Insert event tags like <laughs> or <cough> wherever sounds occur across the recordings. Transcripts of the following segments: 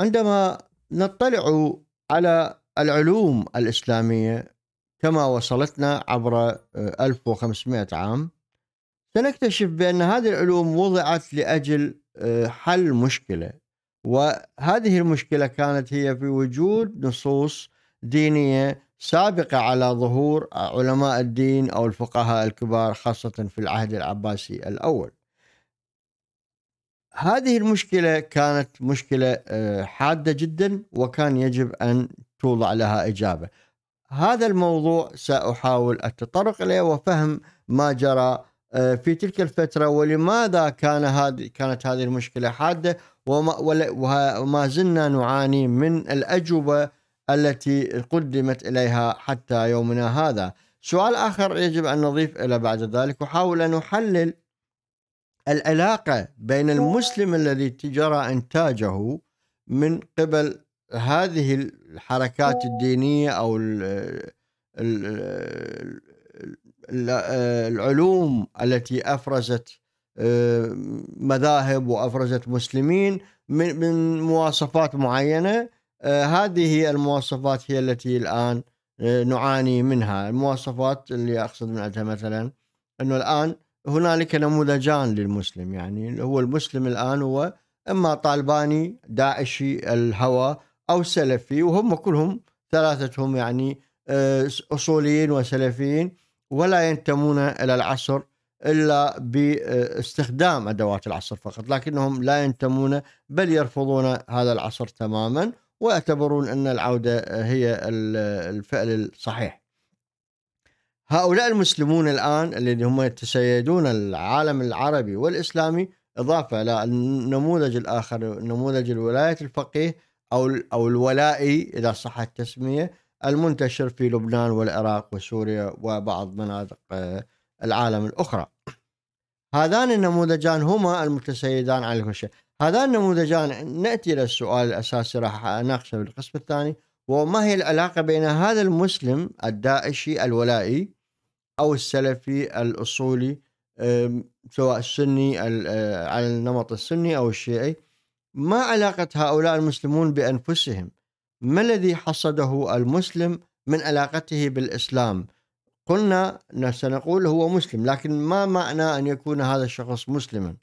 عندما نطلع على العلوم الإسلامية كما وصلتنا عبر 1500 آه، عام سنكتشف بأن هذه العلوم وضعت لأجل آه، حل مشكلة وهذه المشكلة كانت هي في وجود نصوص دينية سابقة على ظهور علماء الدين أو الفقهاء الكبار خاصة في العهد العباسي الأول هذه المشكله كانت مشكله آه، حاده جدا وكان يجب ان توضع لها اجابه. هذا الموضوع ساحاول التطرق اليه وفهم ما جرى آه، في تلك الفتره ولماذا كان هذه كانت هذه المشكله حاده وما, وما زلنا نعاني من الاجوبه التي قدمت اليها حتى يومنا هذا. سؤال اخر يجب ان نضيف الى بعد ذلك وحاول ان نحلل العلاقة بين المسلم الذي تجرى إنتاجه من قبل هذه الحركات الدينية أو العلوم التي أفرزت آه، مذاهب وأفرزت مسلمين من مواصفات معينة آه، هذه المواصفات هي التي الآن آه، نعاني منها المواصفات اللي أقصد منها عندها مثلا أنه الآن هنالك نموذجان للمسلم يعني هو المسلم الآن هو إما طالباني داعشي الهوى أو سلفي وهم كلهم ثلاثتهم يعني آه، أصوليين وسلفيين ولا ينتمون إلى العصر إلا باستخدام أدوات العصر فقط لكنهم لا ينتمون بل يرفضون هذا العصر تماما ويعتبرون أن العودة هي الفعل الصحيح هؤلاء المسلمون الآن الذين هم يتسيدون العالم العربي والإسلامي إضافة إلى النموذج الآخر نموذج الولاية الفقيه أو أو الولائي إذا صح التسمية المنتشر في لبنان والعراق وسوريا وبعض مناطق آه، العالم الأخرى هذان النموذجان هما المتسيدان على كل شيء هذان النموذجان نأتي إلى السؤال الأساسي راح أناقشه في القسم الثاني وما هي العلاقة بين هذا المسلم الداعشي الولائي او السلفي الاصولي سواء السني آه، على النمط السني او الشيعي ما علاقه هؤلاء المسلمون بانفسهم؟ ما الذي حصده المسلم من علاقته بالاسلام؟ قلنا سنقول هو مسلم لكن ما معنى ان يكون هذا الشخص مسلما؟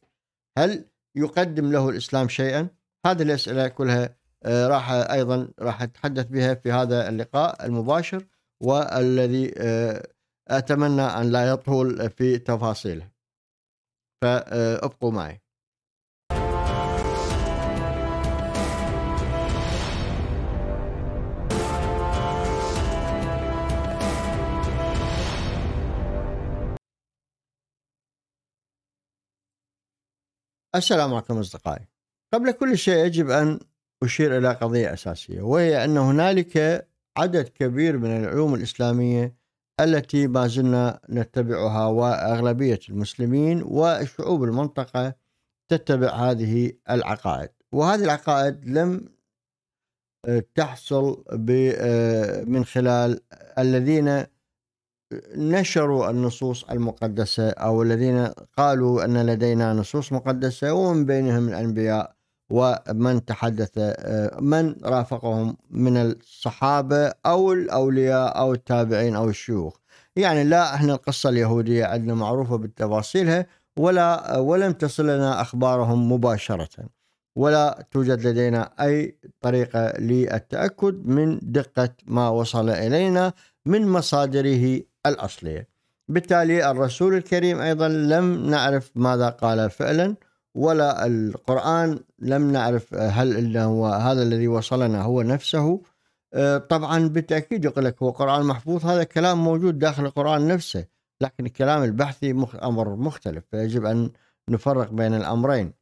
هل يقدم له الاسلام شيئا؟ هذه الاسئله كلها آه، راح ايضا راح اتحدث بها في هذا اللقاء المباشر والذي آه، أتمنى أن لا يطول في تفاصيله فابقوا معي السلام عليكم أصدقائي قبل كل شيء يجب أن أشير إلى قضية أساسية وهي أن هنالك عدد كبير من العلوم الإسلامية التي ما زلنا نتبعها واغلبيه المسلمين وشعوب المنطقه تتبع هذه العقائد وهذه العقائد لم آه، تحصل آه، من خلال الذين نشروا النصوص المقدسة أو الذين قالوا أن لدينا نصوص مقدسة ومن بينهم الأنبياء ومن تحدث آه، من رافقهم من الصحابة أو الأولياء أو التابعين أو الشيوخ يعني لا احنا القصة اليهودية عندنا معروفة بتفاصيلها ولا آه، ولم تصل لنا أخبارهم مباشرة ولا توجد لدينا أي طريقة للتأكد من دقة ما وصل إلينا من مصادره الأصلية بالتالي الرسول الكريم أيضا لم نعرف ماذا قال فعلا ولا القرآن لم نعرف آه، هل إنه هو هذا الذي وصلنا هو نفسه آه، طبعا بالتأكيد يقول لك هو قرآن محفوظ هذا كلام موجود داخل القرآن نفسه لكن الكلام البحثي أمر مختلف فيجب أن نفرق بين الأمرين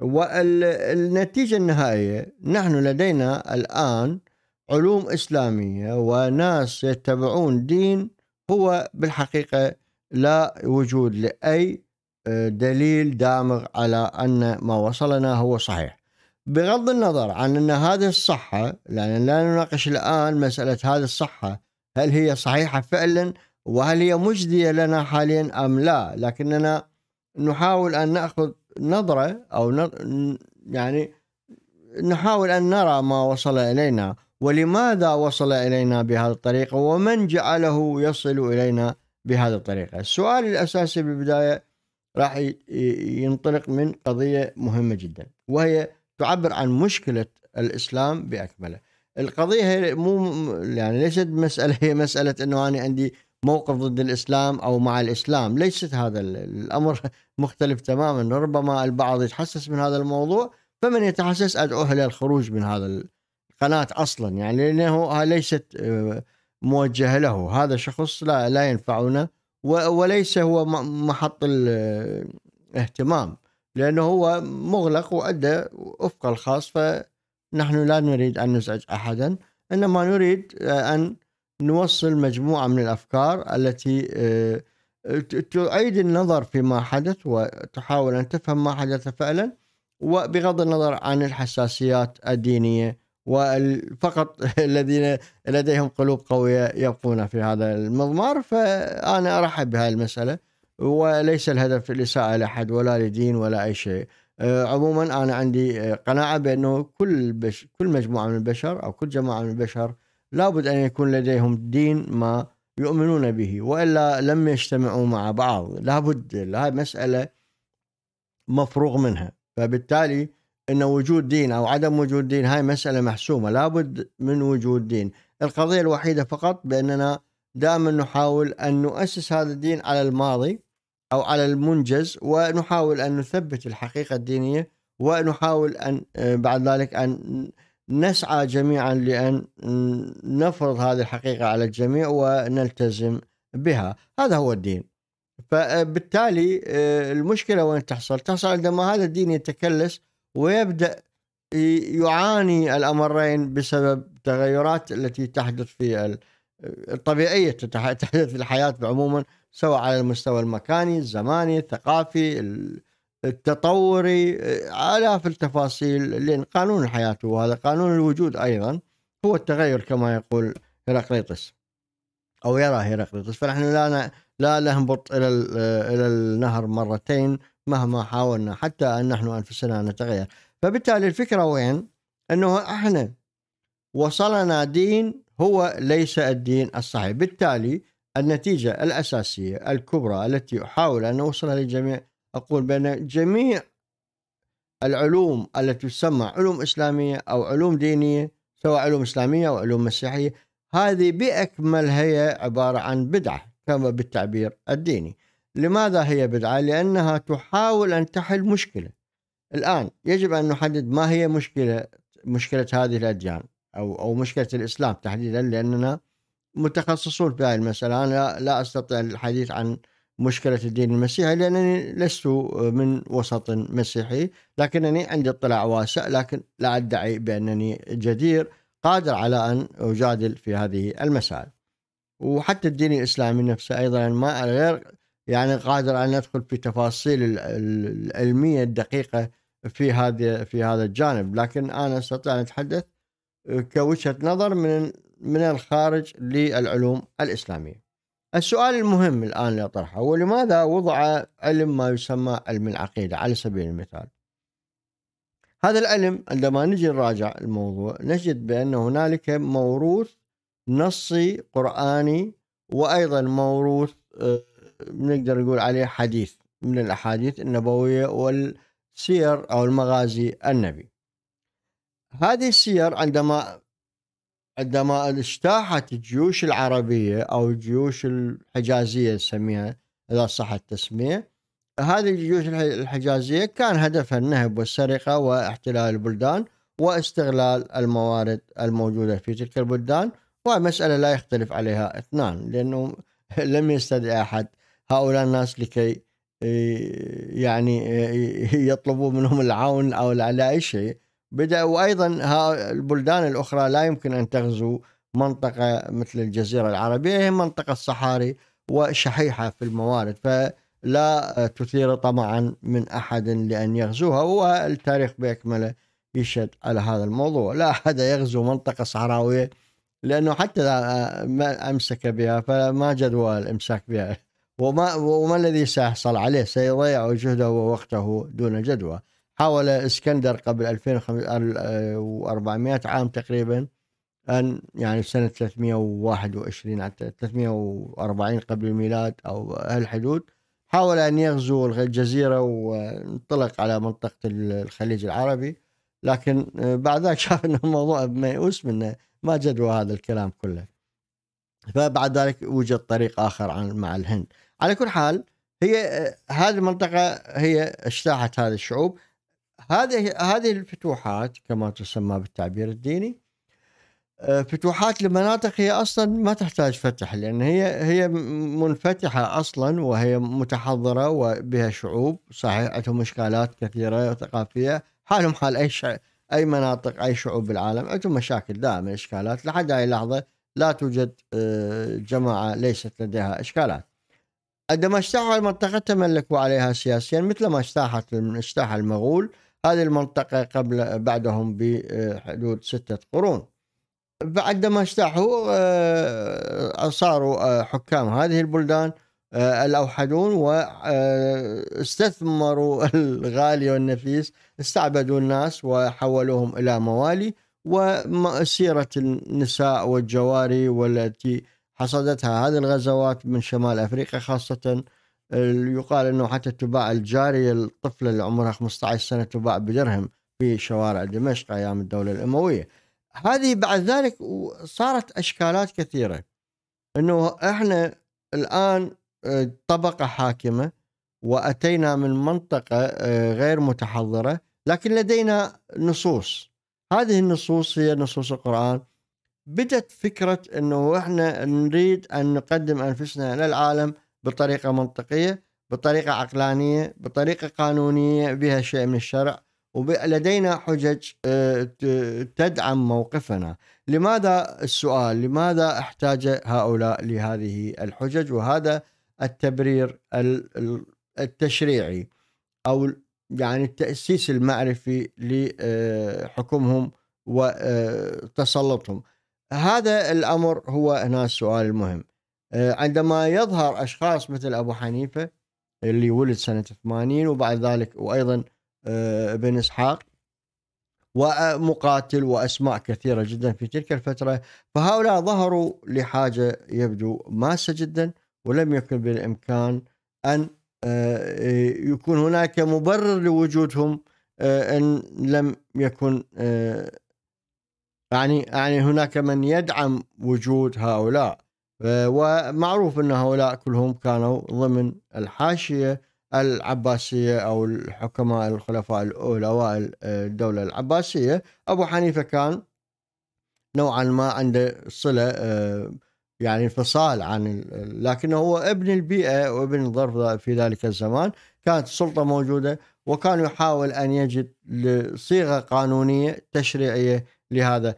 والنتيجة النهائية نحن لدينا الآن علوم إسلامية وناس يتبعون دين هو بالحقيقة لا وجود لأي دليل دامغ على أن ما وصلنا هو صحيح بغض النظر عن أن هذه الصحة لأن لا نناقش الآن مسألة هذه الصحة هل هي صحيحة فعلا وهل هي مجدية لنا حاليا أم لا لكننا نحاول أن نأخذ نظرة أو يعني نحاول أن نرى ما وصل إلينا ولماذا وصل إلينا بهذه الطريقة ومن جعله يصل إلينا بهذه الطريقة السؤال الأساسي بالبداية راح ينطلق من قضية مهمة جدا وهي تعبر عن مشكلة الإسلام بأكمله القضية هي مو يعني ليست مسألة هي مسألة أنه أنا عندي موقف ضد الإسلام أو مع الإسلام ليست هذا الأمر مختلف تماما ربما البعض يتحسس من هذا الموضوع فمن يتحسس أدعوه إلى الخروج من هذا القناة أصلا يعني لأنه ليست آه، موجهة له هذا شخص لا, لا ينفعنا وليس هو محط الاهتمام لأنه هو مغلق وأدى أفقه الخاص فنحن لا نريد أن نزعج أحدا إنما نريد آه، أن نوصل مجموعة من الأفكار التي آه، تعيد النظر فيما حدث وتحاول أن تفهم ما حدث فعلا وبغض النظر عن الحساسيات الدينية وفقط <laughs> الذين لديهم قلوب قوية يبقون في هذا المضمار فأنا أرحب بهذه المسألة وليس الهدف الإساءة لأحد ولا لدين ولا أي شيء أه، عموما أنا عندي قناعة بأنه كل بش كل مجموعة من البشر أو كل جماعة من البشر لابد أن يكون لديهم دين ما يؤمنون به وإلا لم يجتمعوا مع بعض لابد هذه مسألة مفروغ منها فبالتالي أن وجود دين أو عدم وجود دين هاي مسألة محسومة لابد من وجود دين القضية الوحيدة فقط بأننا دائما نحاول أن نؤسس هذا الدين على الماضي أو على المنجز ونحاول أن نثبت الحقيقة الدينية ونحاول أن آه، بعد ذلك أن نسعى جميعا لأن نفرض هذه الحقيقة على الجميع ونلتزم بها هذا هو الدين فبالتالي آه، المشكلة وين تحصل تحصل عندما هذا الدين يتكلس ويبدأ يعاني الأمرين بسبب تغيرات التي تحدث في الطبيعية تحدث في الحياة عموما سواء على المستوى المكاني الزماني الثقافي التطوري آلاف التفاصيل لأن قانون الحياة وهذا قانون الوجود أيضا هو التغير كما يقول هيراقليطس أو يرى هيراقليطس فنحن لا لا نهبط إلى إلى النهر مرتين مهما حاولنا حتى أن نحن أنفسنا نتغير فبالتالي الفكرة وين أنه إحنا وصلنا دين هو ليس الدين الصحيح بالتالي النتيجة الأساسية الكبرى التي أحاول أن أوصلها للجميع أقول بأن جميع العلوم التي تسمى علوم إسلامية أو علوم دينية سواء علوم إسلامية أو علوم مسيحية هذه بأكملها هي عبارة عن بدعة كما بالتعبير الديني لماذا هي بدعة؟ لأنها تحاول أن تحل مشكلة الآن يجب أن نحدد ما هي مشكلة مشكلة هذه الأديان أو أو مشكلة الإسلام تحديدا لأننا متخصصون في هذه المسألة أنا لا أستطيع الحديث عن مشكلة الدين المسيحي لأنني لست من وسط مسيحي لكنني عندي اطلاع واسع لكن لا أدعي بأنني جدير قادر على أن أجادل في هذه المسائل وحتى الدين الإسلامي نفسه أيضا ما غير يعني قادر ان ادخل في تفاصيل العلميه الدقيقه في هذه في هذا الجانب لكن انا استطيع ان اتحدث آه، كوجهه نظر من من الخارج للعلوم الاسلاميه. السؤال المهم الان اللي اطرحه هو لماذا وضع علم ما يسمى علم العقيده على سبيل المثال؟ هذا العلم عندما نجي نراجع الموضوع نجد بان هنالك موروث نصي قراني وايضا موروث آه، بنقدر نقول عليه حديث من الأحاديث النبوية والسير أو المغازي النبي هذه السير عندما عندما اجتاحت الجيوش العربية أو الجيوش الحجازية نسميها إذا صح التسمية هذه الجيوش الحجازية كان هدفها النهب والسرقة واحتلال البلدان واستغلال الموارد الموجودة في تلك البلدان ومسألة لا يختلف عليها اثنان لأنه <laughs> لم يستدعي أحد هؤلاء الناس لكي آه، يعني آه، <laughs> يطلبوا منهم العون أو على أي شيء بدأ وأيضا البلدان الأخرى لا يمكن أن تغزو منطقة مثل الجزيرة العربية هي منطقة صحاري وشحيحة في الموارد فلا تثير طمعا من أحد لأن يغزوها والتاريخ بأكمله يشهد على هذا الموضوع لا أحد يغزو منطقة صحراوية لأنه حتى آه، ما أمسك بها فما جدوى الإمساك بها وما وما الذي سيحصل عليه سيضيع جهده ووقته دون جدوى حاول اسكندر قبل 2400 آه، عام تقريبا ان يعني سنه 321 حتى 340 قبل الميلاد او هالحدود حاول ان يغزو الجزيره وانطلق على منطقه الخليج العربي لكن آه، بعد ذاك شاف ان الموضوع ميؤوس منه ما جدوى هذا الكلام كله فبعد ذلك وجد طريق اخر عن مع الهند على كل حال هي آه، هذه المنطقه هي اجتاحت هذه الشعوب هذه هذه الفتوحات كما تسمى بالتعبير الديني آه، فتوحات لمناطق هي اصلا ما تحتاج فتح لان هي هي منفتحه اصلا وهي متحضره وبها شعوب صحيح عندهم اشكالات كثيره ثقافيه حالهم حال اي اي مناطق اي شعوب بالعالم عندهم مشاكل دائما اشكالات لحد هاي اللحظه لا توجد آه، جماعة ليست لديها إشكالات عندما اجتاحوا المنطقة تملكوا عليها سياسيا مثل ما اجتاحت اجتاح المغول هذه المنطقة قبل بعدهم بحدود آه، ستة قرون عندما اجتاحوا آه، صاروا حكام هذه البلدان الأوحدون واستثمروا <laughs> الغالي والنفيس استعبدوا الناس وحولوهم إلى موالي وسيرة النساء والجواري والتي حصدتها هذه الغزوات من شمال أفريقيا خاصة يقال أنه حتى تباع الجارية الطفلة اللي عمرها 15 سنة تباع بدرهم في شوارع دمشق أيام الدولة الأموية هذه بعد ذلك صارت أشكالات كثيرة أنه إحنا الآن آه، طبقة حاكمة وأتينا من منطقة آه، غير متحضرة لكن لدينا نصوص هذه النصوص هي نصوص القرآن بدت فكرة أنه إحنا نريد أن نقدم أنفسنا للعالم بطريقة منطقية بطريقة عقلانية بطريقة قانونية بها شيء من الشرع ولدينا حجج آه، تدعم موقفنا لماذا السؤال لماذا احتاج هؤلاء لهذه الحجج وهذا التبرير التشريعي أو يعني التأسيس المعرفي لحكمهم وتسلطهم هذا الأمر هو هنا السؤال المهم عندما يظهر أشخاص مثل أبو حنيفة اللي ولد سنة 80 وبعد ذلك وأيضا ابن إسحاق ومقاتل وأسماء كثيرة جدا في تلك الفترة فهؤلاء ظهروا لحاجة يبدو ماسة جدا ولم يكن بالإمكان أن آه، آه، يكون هناك مبرر لوجودهم آه، ان لم يكن يعني يعني هناك من يدعم وجود هؤلاء ومعروف ان هؤلاء كلهم كانوا ضمن الحاشيه العباسيه او الحكماء الخلفاء الاولى الدوله العباسيه ابو حنيفه كان نوعا ما عنده صله يعني انفصال عن لكنه هو ابن البيئه وابن الظرف في ذلك الزمان كانت السلطه موجوده وكان يحاول ان يجد صيغه قانونيه تشريعيه لهذا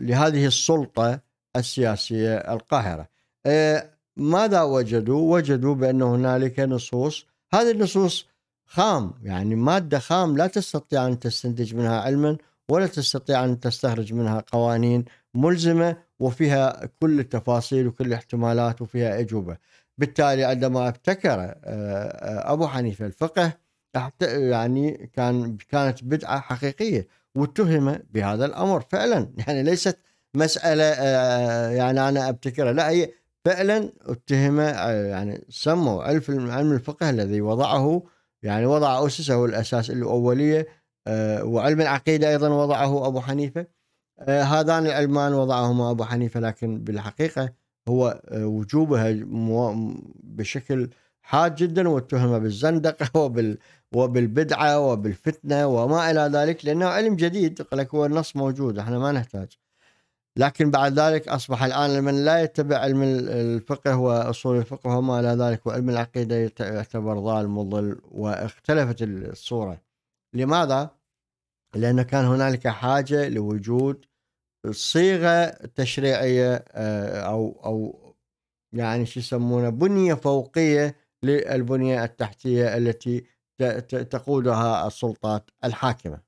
لهذه السلطه السياسيه القاهره. آه، ماذا وجدوا؟ وجدوا بان هنالك نصوص، هذه النصوص خام يعني ماده خام لا تستطيع ان تستنتج منها علما ولا تستطيع ان تستخرج منها قوانين ملزمه وفيها كل التفاصيل وكل الاحتمالات وفيها أجوبة بالتالي عندما ابتكر آه، آه، أبو حنيفة الفقه يعني كان كانت بدعة حقيقية واتهم بهذا الأمر فعلا <laughs> يعني ليست مسألة آه، يعني أنا ابتكرها لا هي فعلا اتهم يعني سموا علم الفقه الذي وضعه يعني وضع أسسه الأساس الأولية وعلم العقيدة أيضا وضعه أبو حنيفة آه، هذان العلمان وضعهما ابو حنيفه لكن بالحقيقه هو آه، وجوبها بشكل حاد جدا واتهم بالزندقه <laughs> وبال وبالبدعه وبالفتنه وما الى ذلك لانه علم جديد يقول لك هو النص موجود احنا ما نحتاج لكن بعد ذلك اصبح الان من لا يتبع علم الفقه واصول الفقه وما الى ذلك وعلم العقيده يعتبر ضال مضل واختلفت الصوره لماذا؟ لأنه كان هنالك حاجة لوجود صيغة تشريعية آه، أو أو يعني شو يسمونه بنية فوقية للبنية التحتية التي تقودها السلطات الحاكمة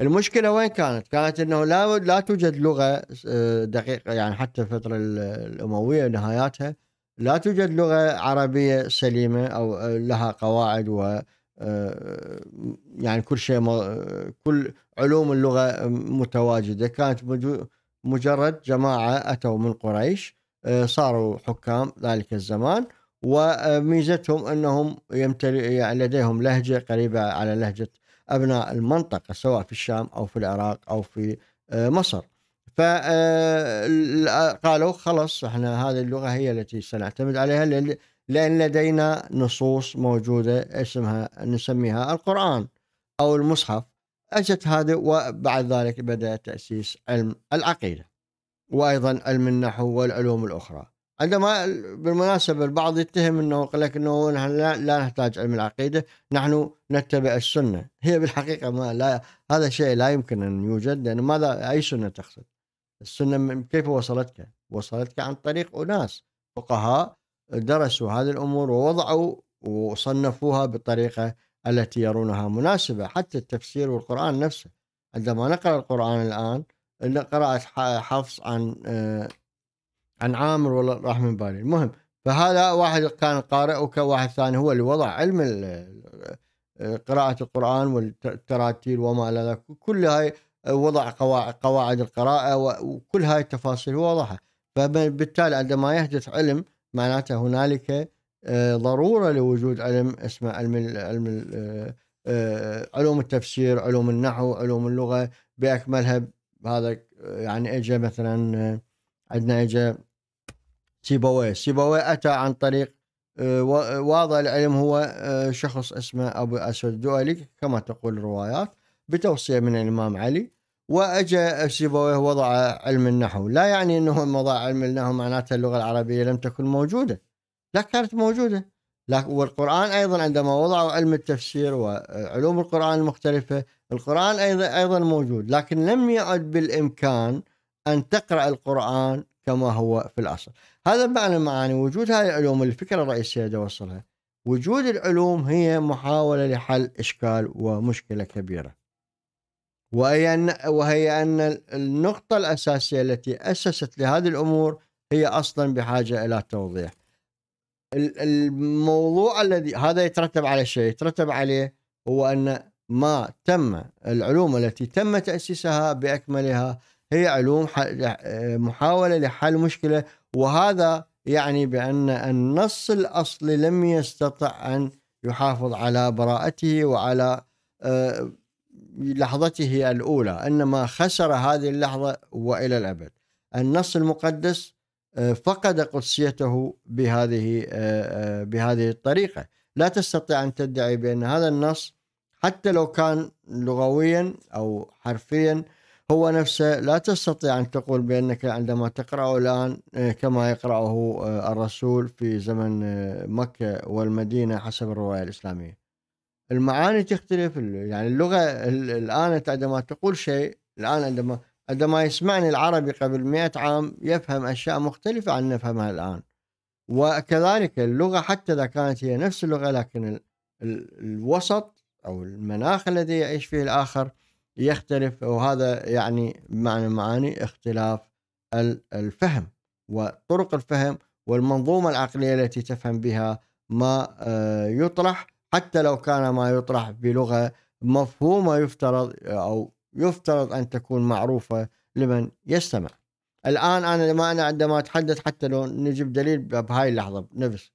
المشكلة وين كانت؟ كانت أنه لا, لا توجد لغة آه، دقيقة يعني حتى الفترة الأموية ونهاياتها لا توجد لغة عربية سليمة أو آه، لها قواعد و آه، يعني كل شيء آه، كل علوم اللغه متواجده كانت مجرد جماعه اتوا من قريش آه، صاروا حكام ذلك الزمان وميزتهم انهم يمتلئ يعني لديهم لهجه قريبه على لهجه ابناء المنطقه سواء في الشام او في العراق او في مصر. فقالوا خلاص احنا هذه اللغه هي التي سنعتمد عليها لأن لدينا نصوص موجودة اسمها نسميها القرآن أو المصحف أجت هذه وبعد ذلك بدأ تأسيس علم العقيدة وأيضا علم النحو والعلوم الأخرى عندما بالمناسبة البعض يتهم أنه يقول لك أنه نحن لا نحتاج علم العقيدة نحن نتبع السنة هي بالحقيقة ما لا هذا شيء لا يمكن أن يوجد لأن ماذا أي سنة تقصد السنة كيف وصلتك وصلتك عن طريق أناس فقهاء درسوا هذه الامور ووضعوا وصنفوها بالطريقه التي يرونها مناسبه حتى التفسير والقران نفسه عندما نقرا القران الان قراءه حفص عن آه، عن عامر ولا راح من بالي المهم فهذا واحد كان قارئ وكواحد ثاني هو اللي وضع علم آه، قراءة القرآن والتراتيل وما إلى ذلك كل هاي آه، وضع قواعد, قواعد القراءة وكل هاي التفاصيل هو وضعها فبالتالي عندما يحدث علم معناته هنالك آه، ضروره لوجود علم اسمه علم علم آه، آه، علوم التفسير علوم النحو علوم اللغه باكملها هذا يعني اجى مثلا عندنا اجى سيبويه سيبويه اتى عن طريق واضع العلم هو شخص اسمه ابو اسود الدؤلي كما تقول الروايات بتوصيه من الامام علي واجى سيبويه وضع علم النحو لا يعني انه وضع علم النحو معناته اللغه العربيه لم تكن موجوده لا كانت موجوده والقران ايضا عندما وضعوا علم التفسير وعلوم القران المختلفه القران ايضا ايضا موجود لكن لم يعد بالامكان ان تقرا القران كما هو في الاصل هذا معنى معاني وجود هذه العلوم الفكره الرئيسيه اللي اوصلها وجود العلوم هي محاوله لحل اشكال ومشكله كبيره وهي أن وهي أن النقطة الأساسية التي أسست لهذه الأمور هي أصلا بحاجة إلى توضيح الموضوع الذي هذا يترتب على شيء يترتب عليه هو أن ما تم العلوم التي تم تأسيسها بأكملها هي علوم محاولة لحل مشكلة وهذا يعني بأن النص الأصلي لم يستطع أن يحافظ على براءته وعلى آه، لحظته الأولى إنما خسر هذه اللحظة وإلى الأبد النص المقدس آه، فقد قدسيته بهذه آه، آه، بهذه الطريقة لا تستطيع أن تدعي بأن هذا النص حتى لو كان لغويا أو حرفيا هو نفسه لا تستطيع أن تقول بأنك عندما تقرأه الآن كما يقرأه الرسول في زمن مكة والمدينة حسب الرواية الإسلامية المعاني تختلف يعني اللغه الان عندما تقول شيء الان عندما عندما يسمعني العربي قبل مئة عام يفهم اشياء مختلفه عن نفهمها الان وكذلك اللغه حتى اذا كانت هي نفس اللغه لكن ال ال الوسط او المناخ الذي يعيش فيه الاخر يختلف وهذا يعني بمعنى معاني اختلاف الفهم وطرق الفهم والمنظومه العقليه التي تفهم بها ما آه، يطرح حتى لو كان ما يطرح بلغة مفهومة يفترض أو يفترض أن تكون معروفة لمن يستمع الآن أنا لما أنا عندما أتحدث حتى لو نجيب دليل بهاي اللحظة نفس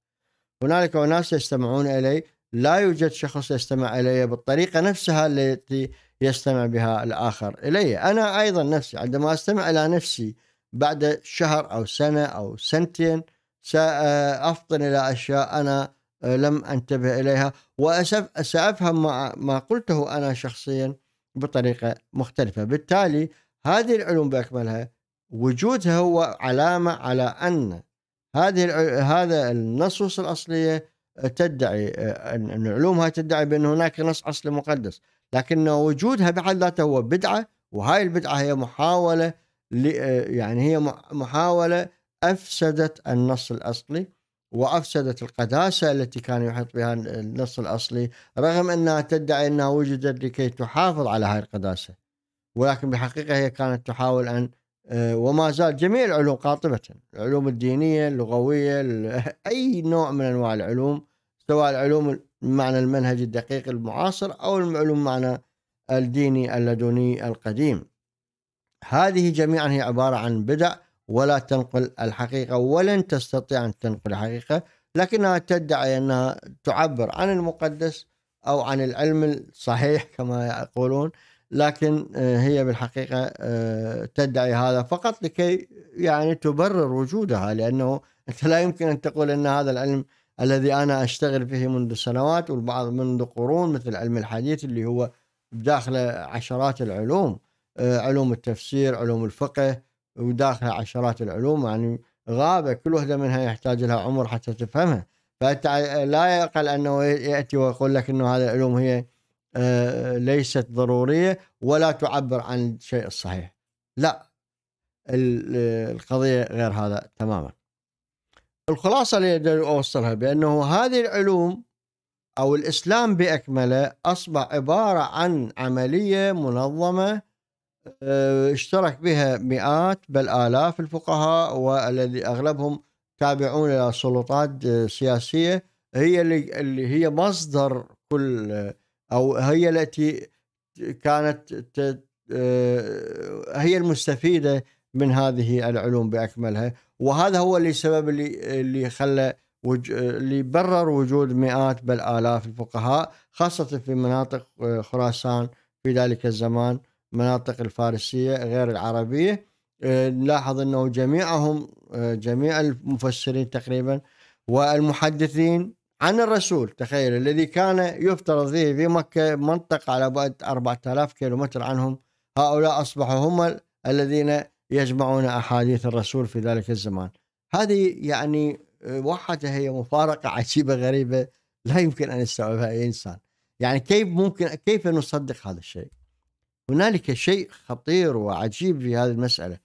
هنالك أناس يستمعون إلي لا يوجد شخص يستمع إلي بالطريقة نفسها التي يستمع بها الآخر إلي أنا أيضا نفسي عندما أستمع إلى نفسي بعد شهر أو سنة أو سنتين سأفطن إلى أشياء أنا لم انتبه اليها وسافهم ما, ما قلته انا شخصيا بطريقه مختلفه، بالتالي هذه العلوم باكملها وجودها هو علامه على ان هذه هذا النصوص الاصليه تدعي ان علومها تدعي بان هناك نص اصلي مقدس، لكن وجودها بحد ذاته هو بدعه وهاي البدعه هي محاوله يعني هي محاوله افسدت النص الاصلي وأفسدت القداسة التي كان يحيط بها النص الأصلي رغم أنها تدعي أنها وجدت لكي تحافظ على هذه القداسة ولكن بحقيقه هي كانت تحاول أن آه، وما زال جميع العلوم قاطبة العلوم الدينية اللغوية <laughs> أي نوع من أنواع العلوم سواء العلوم معنى المنهج الدقيق المعاصر أو العلوم معنى الديني اللدني القديم هذه جميعا هي عبارة عن بدأ ولا تنقل الحقيقة ولن تستطيع أن تنقل الحقيقة لكنها تدعي أنها تعبر عن المقدس أو عن العلم الصحيح <laughs> كما يقولون لكن آه، هي بالحقيقة آه، تدعي هذا فقط لكي يعني تبرر وجودها لأنه أنت لا يمكن أن تقول أن هذا العلم الذي أنا أشتغل فيه منذ سنوات والبعض منذ قرون مثل علم الحديث اللي هو داخل عشرات العلوم آه، علوم التفسير علوم الفقه وداخلها عشرات العلوم يعني غابة كل واحده منها يحتاج لها عمر حتى تفهمها فأنت لا يقل أنه يأتي ويقول لك أنه هذه العلوم هي آه، ليست ضرورية ولا تعبر عن الشيء الصحيح لا القضية غير هذا تماما الخلاصة اللي أوصلها بأنه هذه العلوم أو الإسلام بأكمله أصبح عبارة عن عملية منظمة آه، اشترك بها مئات بل آلاف الفقهاء والذي أغلبهم تابعون إلى سلطات آه، سياسية هي اللي هي مصدر كل آه، أو هي التي كانت هي المستفيدة من هذه العلوم بأكملها وهذا هو اللي سبب اللي اللي خلى وج... اللي برر وجود مئات بل آلاف الفقهاء خاصة في مناطق خراسان في ذلك الزمان مناطق الفارسية غير العربية آه، نلاحظ أنه جميعهم آه، جميع المفسرين تقريبا والمحدثين عن الرسول تخيل الذي كان يفترض فيه في مكة منطقة على بعد 4000 كيلومتر عنهم هؤلاء أصبحوا هم الذين يجمعون أحاديث الرسول في ذلك الزمان هذه يعني آه، وحدها هي مفارقة عجيبة غريبة لا يمكن أن يستوعبها أي إنسان يعني كيف ممكن كيف نصدق هذا الشيء هنالك شيء خطير وعجيب في هذه المساله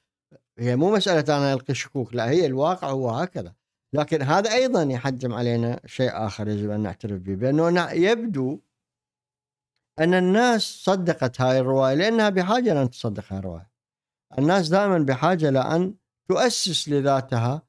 هي مو مساله انا القي شكوك لا هي الواقع هو هكذا لكن هذا ايضا يحجم علينا شيء اخر يجب ان نعترف به بانه يبدو ان الناس صدقت هاي الروايه لانها بحاجه لان تصدق هاي الروايه الناس دائما بحاجه لان تؤسس لذاتها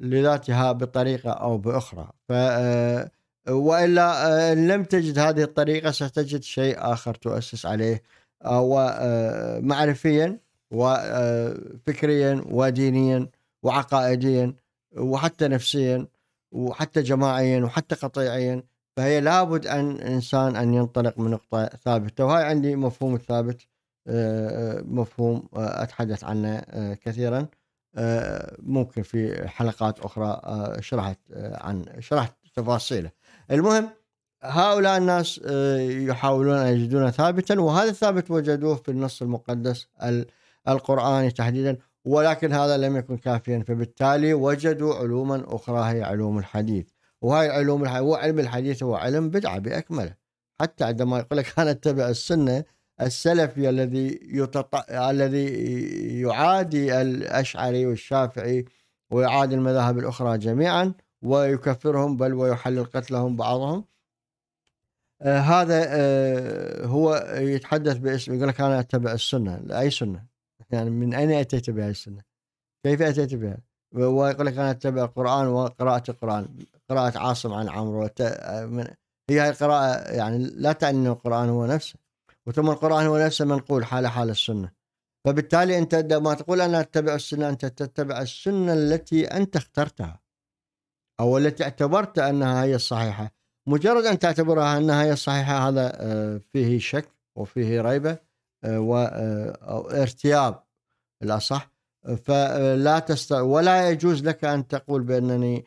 لذاتها بطريقه او باخرى ف آه، والا آه، ان لم تجد هذه الطريقه ستجد شيء اخر تؤسس عليه ومعرفيا آه، وفكريا آه، ودينيا وعقائديا وحتى نفسيا وحتى جماعيا وحتى قطيعيا فهي لابد ان الانسان ان ينطلق من نقطه ثابته وهاي عندي مفهوم الثابت آه، مفهوم اتحدث عنه كثيرا ممكن في حلقات اخرى شرحت عن شرحت تفاصيله المهم هؤلاء الناس آه، يحاولون أن يجدون ثابتا وهذا الثابت وجدوه في النص المقدس القرآني تحديدا ولكن هذا لم يكن كافيا فبالتالي وجدوا علوما أخرى هي علوم الحديث وهي علوم الحديث وعلم الحديث هو علم بدعة بأكمله حتى عندما يقول لك <laughs> أنا أتبع السنة السلفي الذي يتط... الذي يعادي الأشعري والشافعي ويعادي المذاهب الأخرى جميعا ويكفرهم بل ويحلل قتلهم بعضهم آه، هذا آه، هو يتحدث باسم يقول لك انا اتبع السنه اي سنه يعني من اين اتيت بهذه السنه؟ كيف اتيت بها؟ ويقول لك انا اتبع القران وقراءه القران قراءه عاصم عن عمرو هي القراءه يعني لا تعني ان القران هو نفسه وثم القران هو نفسه منقول حال حال السنه فبالتالي انت عندما تقول انا اتبع السنه انت تتبع السنه التي انت اخترتها او التي اعتبرت انها هي الصحيحه مجرد أن تعتبرها أنها هي صحيحة هذا آه، فيه شك وفيه ريبة آه، وارتياب آه، الأصح فلا تست ولا يجوز لك أن تقول بأنني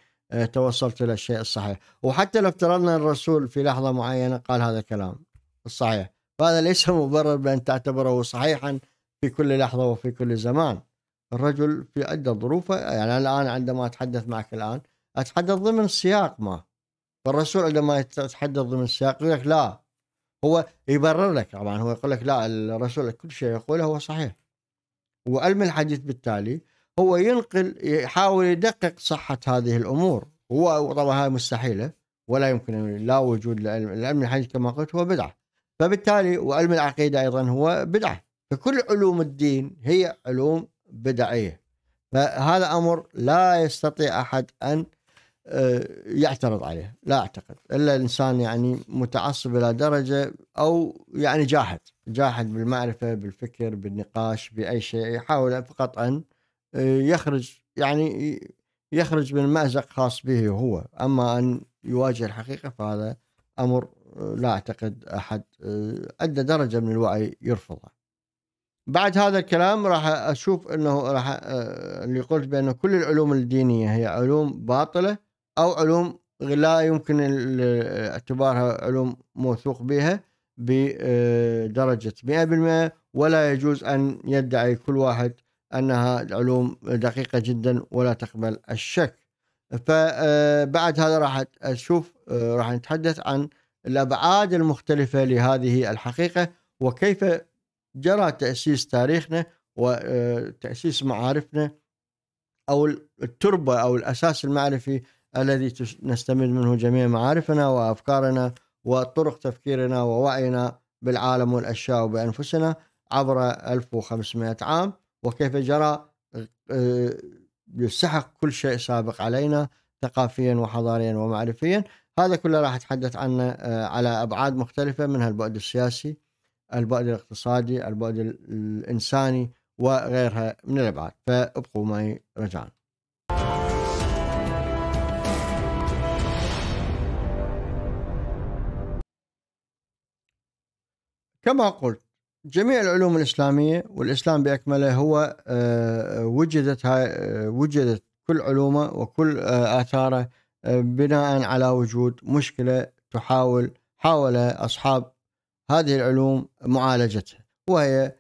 توصلت إلى الشيء الصحيح وحتى لو افترضنا الرسول في لحظة معينة قال هذا الكلام الصحيح فهذا ليس <laughs> مبرر بأن تعتبره صحيحا في كل لحظة وفي كل زمان الرجل في عدة ظروف يعني الآن عندما أتحدث معك الآن أتحدث ضمن سياق ما فالرسول عندما يتحدث ضمن السياق يقول لك لا هو يبرر لك طبعا هو يقول لك لا الرسول كل شيء يقوله هو صحيح وعلم الحديث بالتالي هو ينقل يحاول يدقق صحة هذه الأمور هو طبعا هاي مستحيلة ولا يمكن لا وجود لعلم العلم الحديث كما قلت هو بدعة فبالتالي وعلم العقيدة أيضا هو بدعة فكل علوم الدين هي علوم بدعية فهذا أمر لا يستطيع أحد أن آه، يعترض عليه لا أعتقد إلا الإنسان يعني متعصب إلى درجة أو يعني جاحد جاحد بالمعرفة بالفكر بالنقاش بأي شيء يحاول فقط أن آه، يخرج يعني يخرج من مأزق خاص به هو أما أن يواجه الحقيقة فهذا أمر آه، لا أعتقد أحد أدى درجة من الوعي يرفضه بعد هذا الكلام راح اشوف انه راح اللي قلت بانه كل العلوم الدينيه هي علوم باطله او علوم لا يمكن اعتبارها علوم موثوق بها بدرجة 100% ولا يجوز أن يدعي كل واحد أنها علوم دقيقة جدا ولا تقبل الشك فبعد آه، هذا راح أشوف آه، راح نتحدث عن الأبعاد المختلفة لهذه الحقيقة وكيف جرى تأسيس تاريخنا وتأسيس آه، معارفنا أو التربة أو الأساس المعرفي الذي نستمد منه جميع معارفنا وافكارنا وطرق تفكيرنا ووعينا بالعالم والاشياء وبانفسنا عبر 1500 عام وكيف جرى آه، يستحق كل شيء سابق علينا ثقافيا وحضاريا ومعرفيا هذا كله راح اتحدث عنه آه، على ابعاد مختلفه منها البعد السياسي البعد الاقتصادي البعد الانساني وغيرها من الابعاد فابقوا معي رجعنا كما قلت جميع العلوم الاسلاميه والاسلام باكمله هو آه، وجدت هاي آه، وجدت كل علومه وكل آه، اثاره بناء على وجود مشكله تحاول حاول اصحاب هذه العلوم معالجتها وهي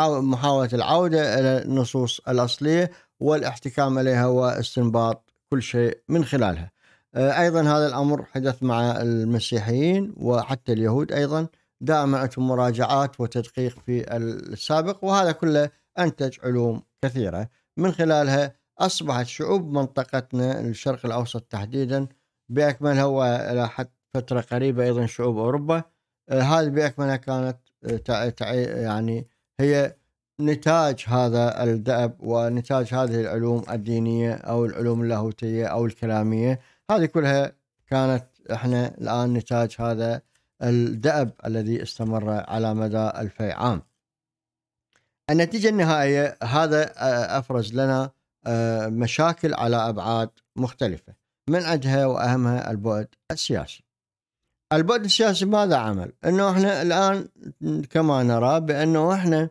محاوله العوده الى النصوص الاصليه والاحتكام اليها واستنباط كل شيء من خلالها. ايضا هذا الامر حدث مع المسيحيين وحتى اليهود ايضا دائما أنتم مراجعات وتدقيق في السابق وهذا كله أنتج علوم كثيرة من خلالها أصبحت شعوب منطقتنا الشرق الأوسط تحديدا بأكملها وإلى حد فترة قريبة أيضا شعوب أوروبا آه، هذه بأكملها كانت آه، يعني هي نتاج هذا الدأب ونتاج هذه العلوم الدينية أو العلوم اللاهوتية أو الكلامية هذه كلها كانت احنا الآن نتاج هذا الدأب الذي استمر على مدى ألفي عام النتيجة النهائية هذا آه، أفرز لنا آه، مشاكل على أبعاد مختلفة من عندها وأهمها البعد السياسي البعد السياسي ماذا عمل؟ أنه إحنا الآن كما نرى بأنه إحنا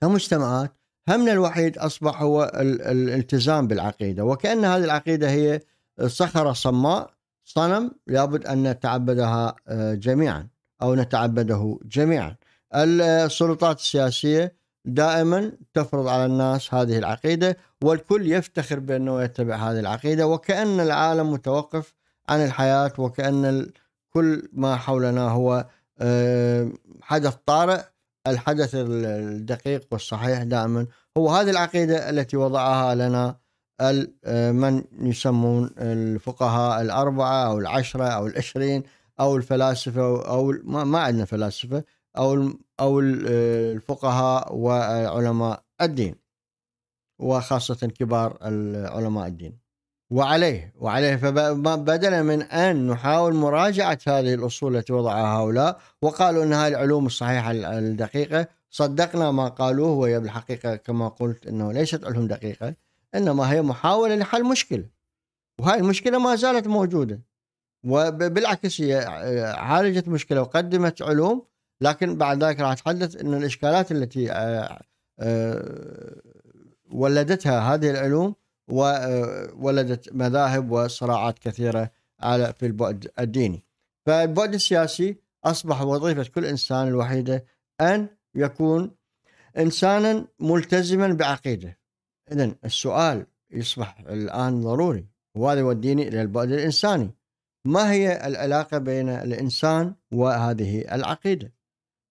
كمجتمعات همنا الوحيد أصبح هو الالتزام بالعقيدة وكأن هذه العقيدة هي صخرة صماء صنم لابد أن نتعبدها آه، جميعا أو نتعبده جميعا السلطات السياسية دائما تفرض على الناس هذه العقيدة والكل يفتخر بأنه يتبع هذه العقيدة وكأن العالم متوقف عن الحياة وكأن كل ما حولنا هو آه، حدث طارئ الحدث الدقيق والصحيح دائما هو هذه العقيدة التي وضعها لنا آه، من يسمون الفقهاء الأربعة أو العشرة أو العشرين أو الفلاسفة أو ما عندنا فلاسفة أو أو آه، الفقهاء وعلماء الدين وخاصة كبار علماء الدين وعليه وعليه فبدلا من أن نحاول مراجعة هذه الأصول التي وضعها هؤلاء وقالوا أنها العلوم الصحيحة الدقيقة صدقنا ما قالوه وهي بالحقيقة كما قلت أنه ليست علوم دقيقة إنما هي محاولة لحل مشكلة وهاي المشكلة ما زالت موجودة وبالعكس هي آه، عالجت مشكلة وقدمت علوم لكن بعد ذلك راح أتحدث أن الإشكالات التي آه، آه، ولدتها هذه العلوم وولدت مذاهب وصراعات كثيرة على في البعد الديني فالبعد السياسي أصبح وظيفة كل إنسان الوحيدة أن يكون إنسانا ملتزما بعقيده إذا السؤال يصبح الآن ضروري وهذا يوديني إلى البعد الإنساني ما هي العلاقة بين الإنسان وهذه العقيدة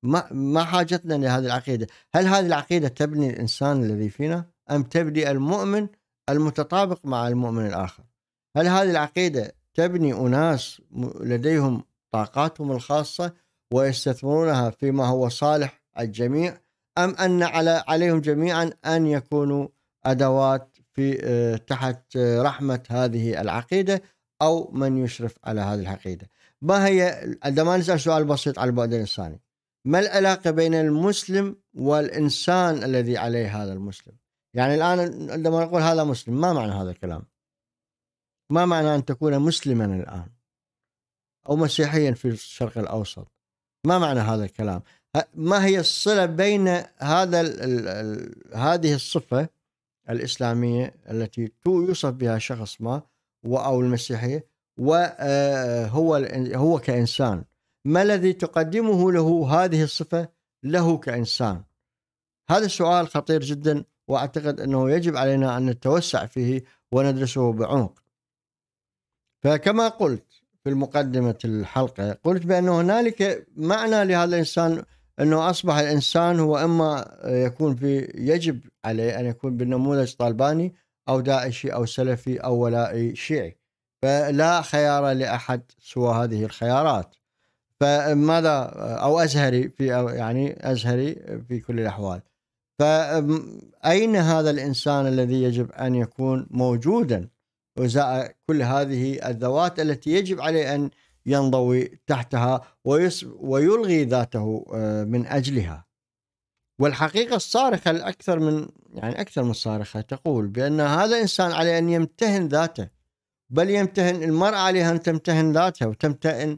ما, ما حاجتنا لهذه العقيدة هل هذه العقيدة تبني الإنسان الذي فينا أم تبني المؤمن المتطابق مع المؤمن الآخر هل هذه العقيدة تبني أناس لديهم طاقاتهم الخاصة ويستثمرونها فيما هو صالح الجميع أم أن على عليهم جميعا أن يكونوا ادوات في آه، تحت آه، رحمه هذه العقيده او من يشرف على هذه العقيده. ما هي عندما نسال سؤال بسيط على البعد الانساني ما العلاقه بين المسلم والانسان الذي عليه هذا المسلم؟ يعني الان عندما نقول هذا مسلم ما معنى هذا الكلام؟ ما معنى ان تكون مسلما الان؟ او مسيحيا في الشرق الاوسط؟ ما معنى هذا الكلام؟ ما هي الصله بين هذا هذه الصفه الإسلامية التي يوصف بها شخص ما أو المسيحية آه، وهو هو كإنسان ما الذي تقدمه له هذه الصفة له كإنسان هذا السؤال خطير جدا وأعتقد أنه يجب علينا أن نتوسع فيه وندرسه بعمق فكما قلت في المقدمة الحلقة قلت بأن هنالك معنى لهذا الإنسان انه اصبح الانسان هو اما يكون في يجب عليه ان يكون بالنموذج طالباني او داعشي او سلفي او ولائي شيعي فلا خيار لاحد سوى هذه الخيارات فماذا او ازهري في أو يعني ازهري في كل الاحوال فاين هذا الانسان الذي يجب ان يكون موجودا وزاء كل هذه الذوات التي يجب عليه ان ينضوي تحتها ويلغي ذاته آه، من اجلها. والحقيقه الصارخه الاكثر من يعني اكثر من صارخه تقول بان هذا الانسان عليه ان يمتهن ذاته بل يمتهن المراه عليها ان تمتهن ذاتها وتمتهن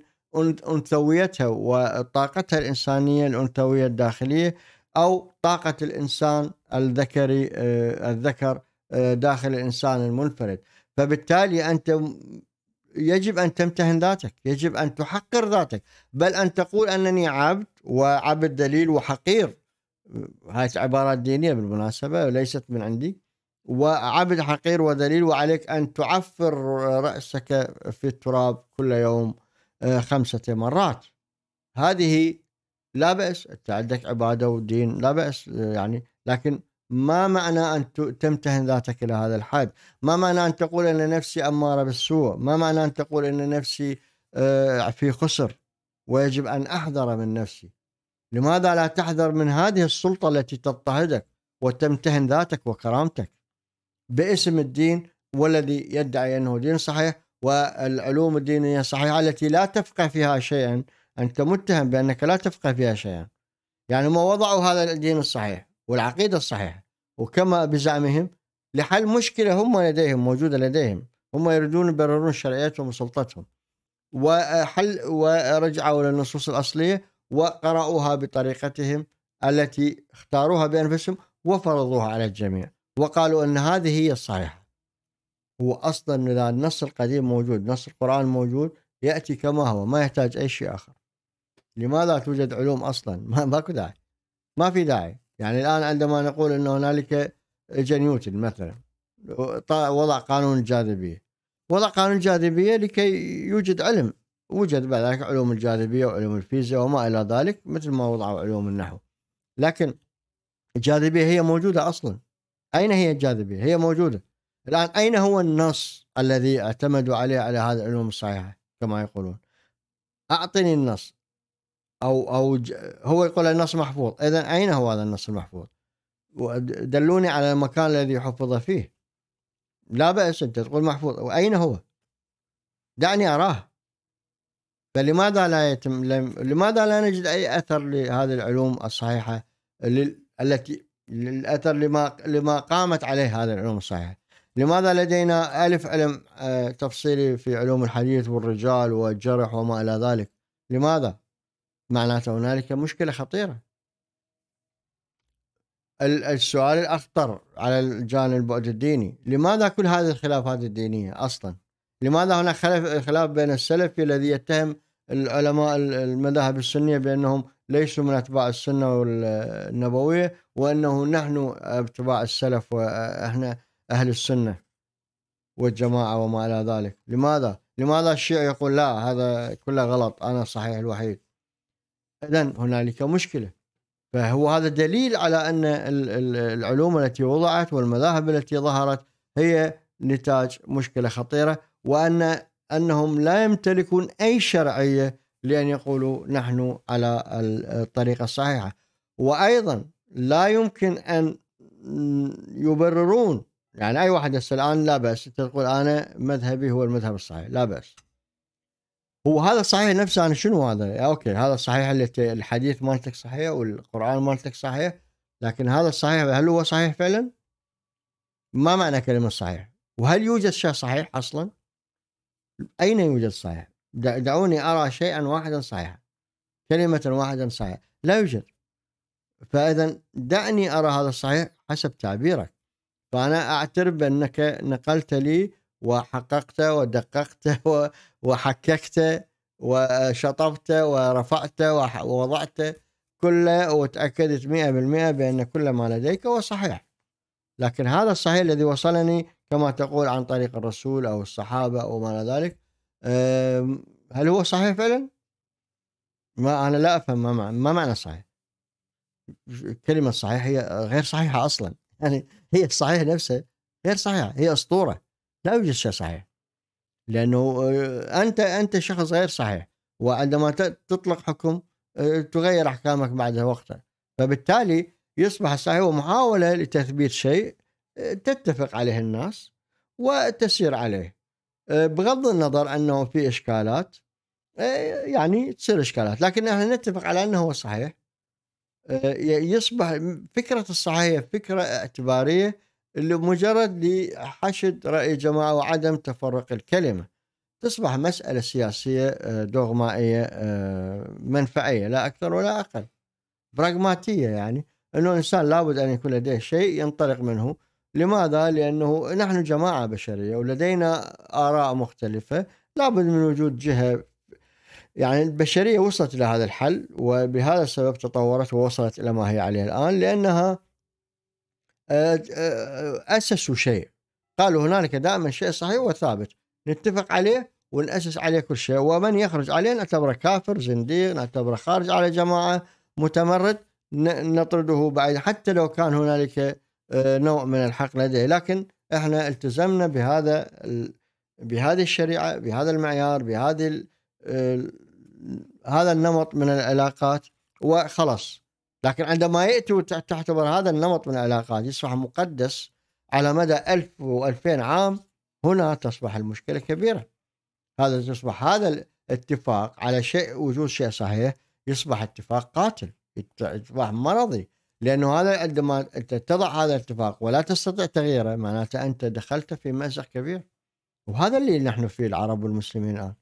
انثويتها وطاقتها الانسانيه الانثويه الداخليه او طاقه الانسان الذكري آه، الذكر آه، داخل الانسان المنفرد فبالتالي انت يجب أن تمتهن ذاتك يجب أن تحقر ذاتك بل أن تقول أنني عبد وعبد دليل وحقير هاي عبارات دينية بالمناسبة وليست من عندي وعبد حقير ودليل وعليك أن تعفر رأسك في التراب كل يوم آه، خمسة مرات هذه لا بأس أنت عندك عبادة ودين لا بأس آه، يعني لكن ما معنى أن تمتهن ذاتك إلى هذا الحد ما معنى أن تقول أن نفسي أمارة بالسوء ما معنى أن تقول أن نفسي آه، في خسر ويجب أن أحذر من نفسي لماذا لا تحذر من هذه السلطة التي تضطهدك وتمتهن ذاتك وكرامتك باسم الدين والذي يدعي أنه دين صحيح والعلوم الدينية الصحيحة التي لا تفقه فيها شيئا أنت متهم بأنك لا تفقه فيها شيئا يعني ما وضعوا هذا الدين الصحيح والعقيدة الصحيحة وكما بزعمهم لحل مشكلة هم لديهم موجودة لديهم هم يريدون يبررون شرعيتهم وسلطتهم وحل ورجعوا للنصوص الأصلية وقرأوها بطريقتهم التي اختاروها بأنفسهم وفرضوها على الجميع وقالوا أن هذه هي الصحيحة هو أصلا إذا النص القديم موجود نص القرآن موجود يأتي كما هو ما يحتاج أي شيء آخر لماذا توجد علوم أصلا <laughs> ما ماكو داعي ما في داعي يعني الان عندما نقول انه هنالك اجى نيوتن مثلا وضع قانون الجاذبيه وضع قانون الجاذبيه لكي يوجد علم وجد بعد ذلك علوم الجاذبيه وعلوم الفيزياء وما الى ذلك مثل ما وضعوا علوم النحو لكن الجاذبيه هي موجوده اصلا اين هي الجاذبيه؟ هي موجوده الان اين هو النص الذي اعتمدوا عليه على هذه العلوم الصحيحه كما يقولون؟ اعطني النص او او هو يقول النص محفوظ اذا اين هو هذا النص المحفوظ دلوني على المكان الذي حفظ فيه لا بأس أنت تقول محفوظ وأين هو دعني أراه فلماذا لا يتم لماذا لا نجد أي أثر لهذه العلوم الصحيحة التي الأثر لما لما قامت عليه هذه العلوم الصحيحة لماذا لدينا ألف علم آه، تفصيلي في علوم الحديث والرجال والجرح وما إلى ذلك لماذا معناته هنالك مشكله خطيره السؤال الاخطر على الجانب البعد الديني لماذا كل هذه الخلافات الدينيه اصلا لماذا هناك خلاف بين السلفي الذي يتهم العلماء المذاهب السنيه بانهم ليسوا من اتباع السنه النبويه وانه نحن اتباع السلف واحنا اهل السنه والجماعه وما الى ذلك، لماذا؟ لماذا الشيعي يقول لا هذا كله غلط انا الصحيح الوحيد؟ اذا هنالك مشكله فهو هذا دليل على ان العلوم التي وضعت والمذاهب التي ظهرت هي نتاج مشكله خطيره وان انهم لا يمتلكون اي شرعيه لان يقولوا نحن على الطريقه الصحيحه وايضا لا يمكن ان يبررون يعني اي واحد هسه الان لا باس تقول انا مذهبي هو المذهب الصحيح لا باس هو هذا صحيح نفسه انا شنو هذا؟ اوكي هذا صحيح اللي الحديث مالتك صحيح والقران مالتك صحيح لكن هذا الصحيح هل هو صحيح فعلا؟ ما معنى كلمه صحيح؟ وهل يوجد شيء صحيح اصلا؟ اين يوجد صحيح؟ دعوني ارى شيئا واحدا صحيحا. كلمه واحدا صحيحه، لا يوجد. فاذا دعني ارى هذا الصحيح حسب تعبيرك. فانا اعترف بانك نقلت لي وحققته ودققته <laughs> وحككته وشطبته ورفعته ووضعته كله وتأكدت 100% بأن كل ما لديك هو صحيح لكن هذا الصحيح الذي وصلني كما تقول عن طريق الرسول أو الصحابة أو ما إلى ذلك هل هو صحيح فعلا؟ ما أنا لا أفهم ما معنى, ما معنى صحيح كلمة صحيح هي غير صحيحة أصلا <laughs> يعني هي الصحيح نفسه غير صحيحة هي أسطورة لا يوجد شيء صحيح لانه آه، انت انت شخص غير صحيح وعندما تطلق حكم آه، تغير احكامك بعد وقتا فبالتالي يصبح الصحيح هو محاوله لتثبيت شيء آه، تتفق عليه الناس وتسير عليه بغض النظر انه في اشكالات يعني تصير اشكالات لكن احنا نتفق على انه هو صحيح يصبح فكره الصحيح فكره اعتباريه لمجرد لحشد رأي جماعة وعدم تفرق الكلمة تصبح مسألة سياسية آه، دوغمائية آه، منفعية لا أكثر ولا أقل براغماتية يعني أنه الإنسان لابد أن يكون لديه شيء ينطلق منه لماذا؟ لأنه نحن جماعة بشرية ولدينا آراء مختلفة لابد من وجود جهة يعني البشرية وصلت إلى هذا الحل وبهذا السبب تطورت ووصلت إلى ما هي عليه الآن لأنها آه، آه، أسسوا شيء قالوا هنالك دائما شيء صحيح وثابت نتفق عليه ونأسس عليه كل شيء ومن يخرج عليه نعتبره كافر زنديق نعتبره خارج على جماعة متمرد نطرده بعيد حتى لو كان هنالك آه، نوع من الحق لديه لكن احنا التزمنا بهذا بهذه الشريعة بهذا المعيار بهذه هذا النمط من العلاقات وخلاص لكن عندما يأتوا تعتبر هذا النمط من العلاقات يصبح مقدس على مدى ألف و عام هنا تصبح المشكلة كبيرة هذا تصبح هذا الاتفاق على شيء وجود شيء صحيح يصبح اتفاق قاتل يصبح مرضي لأنه هذا عندما تضع هذا الاتفاق ولا تستطيع تغييره معناته أنت دخلت في مأزق كبير وهذا اللي نحن فيه العرب والمسلمين الآن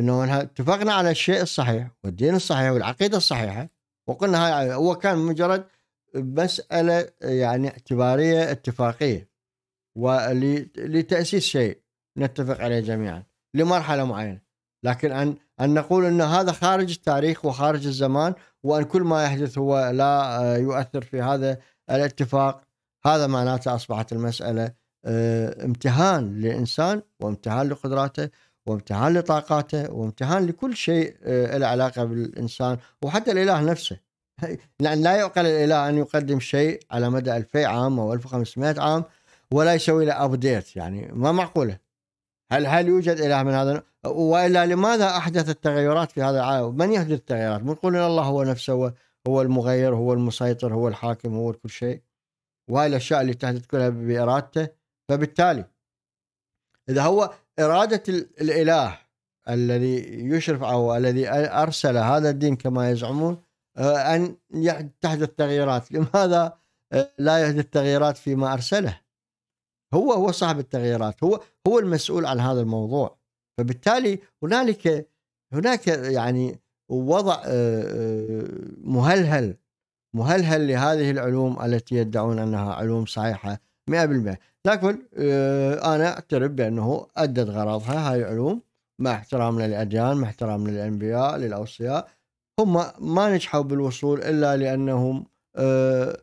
انه اتفقنا على الشيء الصحيح والدين الصحيح والعقيده الصحيحه وقلنا هاي هو كان مجرد مسألة يعني اعتبارية اتفاقية ولتأسيس شيء نتفق عليه جميعا لمرحلة معينة لكن أن أن نقول أن هذا خارج التاريخ وخارج الزمان وأن كل ما يحدث هو لا آه، يؤثر في هذا الاتفاق هذا معناته أصبحت المسألة آه، امتهان للإنسان وامتهان لقدراته وامتحان لطاقاته وامتحان لكل شيء آه، له علاقة بالإنسان وحتى الإله نفسه لأن <laughs> يعني لا يعقل الإله أن يقدم شيء على مدى 2000 عام أو 1500 عام ولا يسوي له أبديت يعني ما معقولة هل هل يوجد إله من هذا وإلا لماذا أحدث التغيرات في هذا العالم من يحدث التغيرات بنقول إن الله هو نفسه هو المغير هو المسيطر هو الحاكم هو كل شيء وهاي الأشياء اللي تحدث كلها بإرادته فبالتالي إذا هو إرادة الإله الذي يشرف أو الذي أرسل هذا الدين كما يزعمون آه، أن تحدث تغييرات لماذا آه، لا يحدث تغييرات فيما أرسله هو هو صاحب التغييرات هو هو المسؤول عن هذا الموضوع فبالتالي هنالك هناك يعني وضع آه، مهلهل مهلهل لهذه العلوم التي يدعون انها علوم صحيحه 100% لكن آه، انا اعترف بانه ادت غرضها هاي العلوم مع احترامنا للاديان مع احترامنا للانبياء للاوصياء هم ما نجحوا بالوصول الا لانهم آه،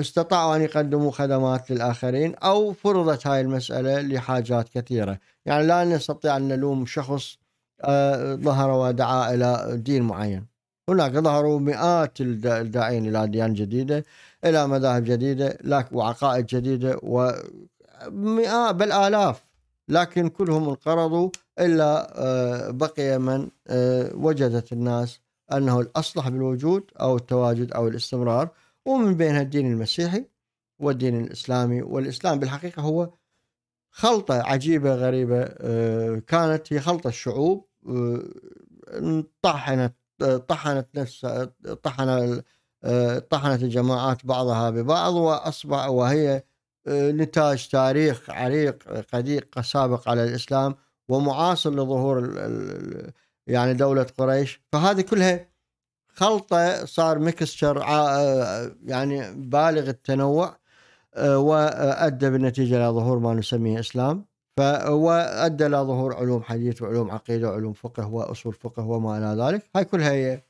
استطاعوا ان يقدموا خدمات للاخرين او فرضت هاي المساله لحاجات كثيره، يعني لا نستطيع ان نلوم شخص آه، ظهر ودعا الى دين معين. هناك ظهروا مئات الداعين الى اديان جديده الى مذاهب جديده وعقائد جديده و مئات بل آلاف لكن كلهم انقرضوا إلا آه، بقي من آه، وجدت الناس أنه الأصلح بالوجود أو التواجد أو الاستمرار ومن بينها الدين المسيحي والدين الإسلامي والإسلام بالحقيقة هو خلطة عجيبة غريبة آه، كانت هي خلطة الشعوب طحنت طحنت نفسها طحن طحنت الجماعات بعضها ببعض وأصبح وهي آه، نتاج تاريخ عريق قديق سابق على الاسلام ومعاصر لظهور يعني دوله قريش فهذه كلها خلطه صار ميكستشر آه، آه، يعني بالغ التنوع وادى بالنتيجه الى ظهور ما نسميه اسلام وادى الى ظهور علوم حديث وعلوم عقيده وعلوم فقه واصول فقه وما الى ذلك هاي كلها هي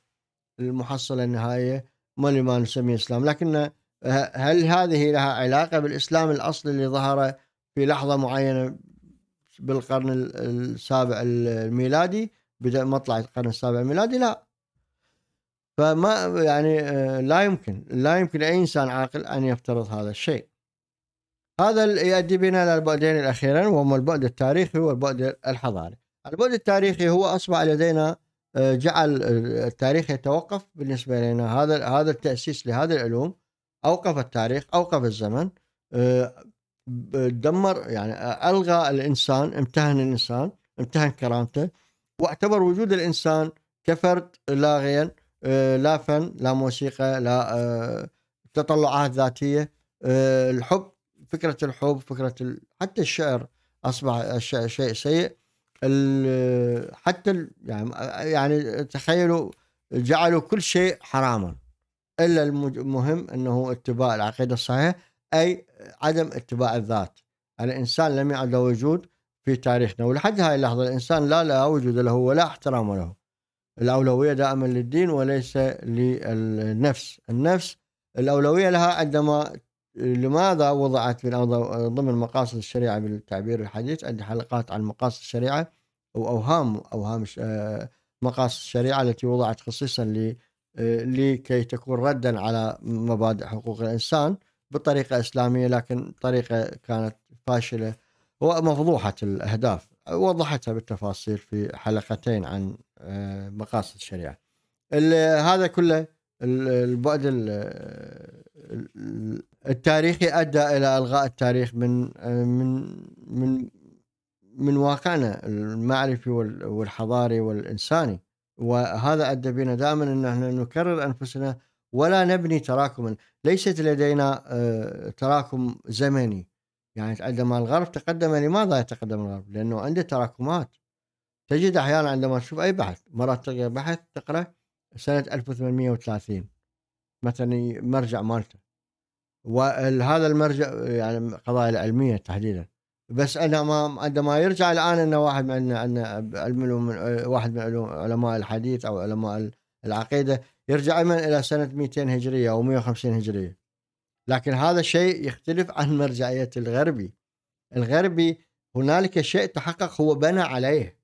المحصله النهائيه ما لما نسميه اسلام لكن هل هذه لها علاقة بالإسلام الأصلي اللي ظهر في لحظة معينة بالقرن السابع الميلادي بدأ مطلع القرن السابع الميلادي لا فما يعني آه، لا يمكن لا يمكن أي إنسان عاقل أن يفترض هذا الشيء هذا يؤدي بنا إلى البعدين الأخيرين وهما البعد التاريخي والبعد الحضاري البعد التاريخي هو أصبح لدينا آه، جعل آه، التاريخ يتوقف بالنسبة لنا هذا هذا التأسيس لهذه العلوم اوقف التاريخ اوقف الزمن آه، دمر يعني آه، الغى الانسان امتهن الانسان امتهن كرامته واعتبر وجود الانسان كفرد لاغيا آه، لا فن لا موسيقى لا تطلعات ذاتيه الحب فكره الحب فكره حتى الشعر اصبح شيء سيء حتى يعني يعني تخيلوا جعلوا كل شيء حراما الا المهم انه اتباع العقيده الصحيحه اي عدم اتباع الذات الانسان لم يعد له وجود في تاريخنا ولحد هاي اللحظه الانسان لا لا وجود له ولا احترام له الاولويه دائما للدين وليس للنفس النفس الاولويه لها عندما لماذا وضعت من ضمن مقاصد الشريعه بالتعبير الحديث عندي حلقات عن مقاصد الشريعه واوهام اوهام آه، مقاصد الشريعه التي وضعت خصيصا ل آه، لكي تكون ردا على مبادئ حقوق الانسان بطريقه اسلاميه لكن طريقه كانت فاشله ومفضوحه الاهداف وضحتها بالتفاصيل في حلقتين عن آه، مقاصد الشريعه. هذا كله البعد التاريخي ادى الى الغاء التاريخ من آه، من من من واقعنا المعرفي والحضاري والانساني. وهذا ادى بنا دائما ان احنا نكرر انفسنا ولا نبني تراكما، ليست لدينا آه، تراكم زمني. يعني عندما الغرب تقدم لماذا يتقدم الغرب؟ لانه عنده تراكمات. تجد احيانا عندما تشوف اي بحث، مرات تقرا بحث تقرا سنه 1830 مثلا مرجع مالته. وهذا المرجع يعني القضايا العلميه تحديدا بس انا ما عندما يرجع الان ان واحد من عندنا علم من واحد من علوم علماء الحديث او علماء العقيده يرجع من الى سنه 200 هجريه او 150 هجريه لكن هذا الشيء يختلف عن مرجعيه الغربي الغربي هنالك شيء تحقق هو بنى عليه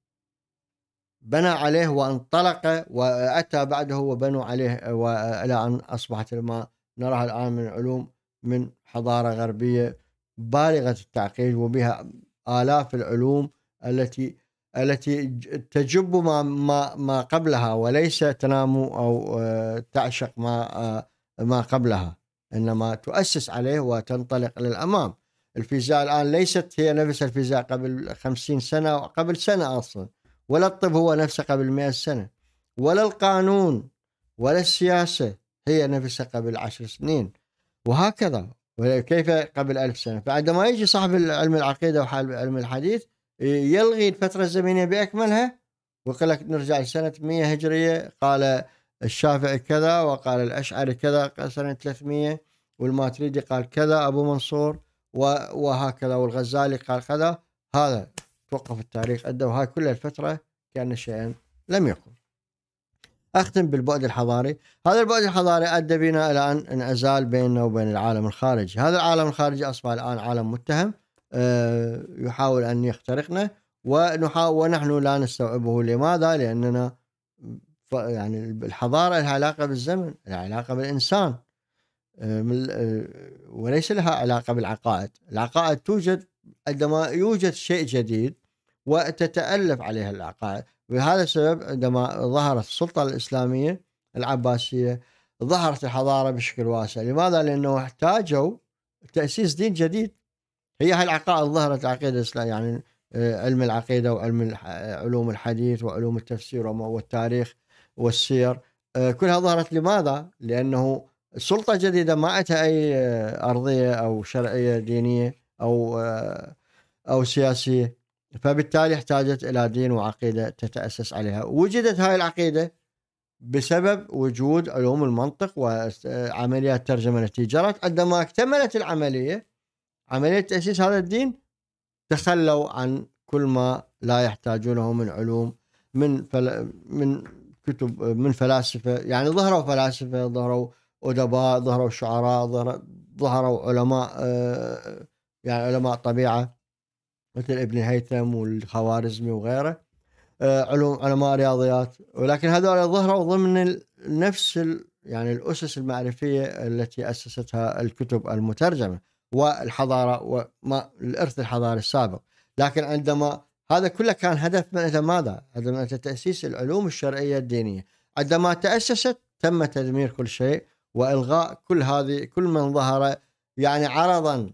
بنى عليه وانطلق واتى بعده وبنوا عليه والى ان اصبحت ما نراها الان من علوم من حضاره غربيه بالغة التعقيد وبها آلاف العلوم التي التي تجب ما ما ما قبلها وليس تنام او آه، تعشق ما آه، ما قبلها انما تؤسس عليه وتنطلق للامام الفيزياء الان ليست هي نفس الفيزياء قبل خمسين سنه قبل سنه اصلا ولا الطب هو نفسه قبل مئة سنه ولا القانون ولا السياسه هي نفسها قبل عشر سنين وهكذا كيف قبل ألف سنة فعندما يجي صاحب علم العقيدة وحال علم الحديث يلغي الفترة الزمنية بأكملها ويقول لك نرجع لسنة 100 هجرية قال الشافعي كذا وقال الأشعري كذا سنة 300 والماتريدي قال كذا أبو منصور وهكذا والغزالي قال كذا هذا توقف التاريخ أدى وهاي كل الفترة كأن شيئا لم يكن أختم بالبعد الحضاري هذا البعد الحضاري أدى بنا إلى أن انعزال بيننا وبين العالم الخارجي هذا العالم الخارجي أصبح الآن عالم متهم آه، يحاول أن يخترقنا ونحاول ونحن لا نستوعبه لماذا؟ لأننا يعني الحضارة لها علاقة بالزمن لها علاقة بالإنسان آه، آه، وليس لها علاقة بالعقائد العقائد توجد عندما يوجد شيء جديد وتتألف عليها العقائد بهذا السبب عندما ظهرت السلطة الإسلامية العباسية ظهرت الحضارة بشكل واسع لماذا؟ لأنه احتاجوا تأسيس دين جديد هي هاي العقائد ظهرت العقيدة الإسلامية يعني آه، علم العقيدة وعلم آه، علوم الحديث وعلوم التفسير والتاريخ والسير آه، كلها ظهرت لماذا؟ لأنه سلطة جديدة ما عندها أي أرضية أو شرعية دينية أو أو سياسية فبالتالي احتاجت الى دين وعقيده تتاسس عليها وجدت هاي العقيده بسبب وجود علوم المنطق وعمليات ترجمه التي جرت عندما اكتملت العمليه عمليه تاسيس هذا الدين تخلوا عن كل ما لا يحتاجونه من علوم من فل... من كتب من فلاسفه يعني ظهروا فلاسفه ظهروا ادباء ظهروا شعراء ظهروا علماء آه، يعني علماء طبيعه مثل ابن الهيثم والخوارزمي وغيره آه، علوم علماء رياضيات ولكن هذول ظهروا ضمن نفس يعني الاسس المعرفيه التي اسستها الكتب المترجمه والحضاره وما الارث الحضاري السابق لكن عندما هذا كله كان هدف من ماذا؟ هدف من تاسيس العلوم الشرعيه الدينيه عندما تاسست تم تدمير كل شيء والغاء كل هذه كل من ظهر يعني عرضا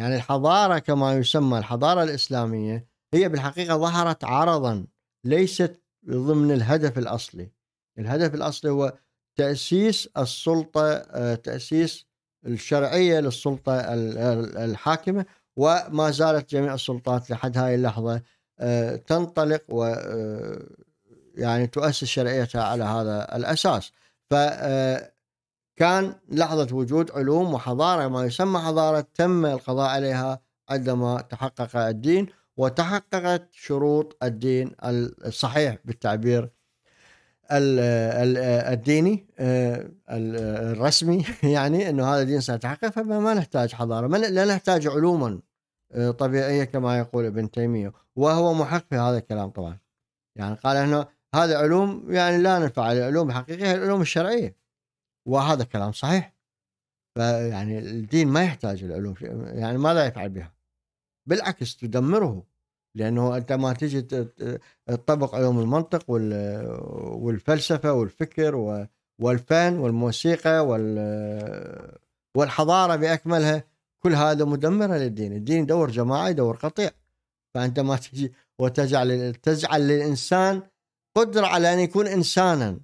يعني الحضارة كما يسمى الحضارة الإسلامية هي بالحقيقة ظهرت عرضا ليست ضمن الهدف الأصلي الهدف الأصلي هو تأسيس السلطة آه، تأسيس الشرعية للسلطة الحاكمة وما زالت جميع السلطات لحد هاي اللحظة آه، تنطلق و آه، يعني تؤسس شرعيتها على هذا الأساس ف كان لحظة وجود علوم وحضارة ما يسمى حضارة تم القضاء عليها عندما تحقق الدين وتحققت شروط الدين الصحيح بالتعبير الديني آه، الرسمي <laughs> يعني انه هذا الدين سيتحقق فما نحتاج حضاره لا نحتاج علوما آه، طبيعيه كما يقول ابن تيميه وهو محق في هذا الكلام طبعا يعني قال انه هذا علوم يعني لا ننفع العلوم الحقيقيه العلوم الشرعيه وهذا كلام صحيح فيعني الدين ما يحتاج العلوم يعني ما لا يفعل بها بالعكس تدمره لانه انت ما تجي تطبق علوم المنطق والفلسفه والفكر والفن والموسيقى والحضاره باكملها كل هذا مدمره للدين، الدين دور جماعي دور قطيع فانت ما تجي وتجعل تجعل للانسان قدره على ان يكون انسانا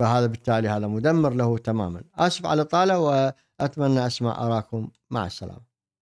فهذا بالتالي هذا مدمر له تماما آسف على طالة وأتمنى أسمع أراكم مع السلامة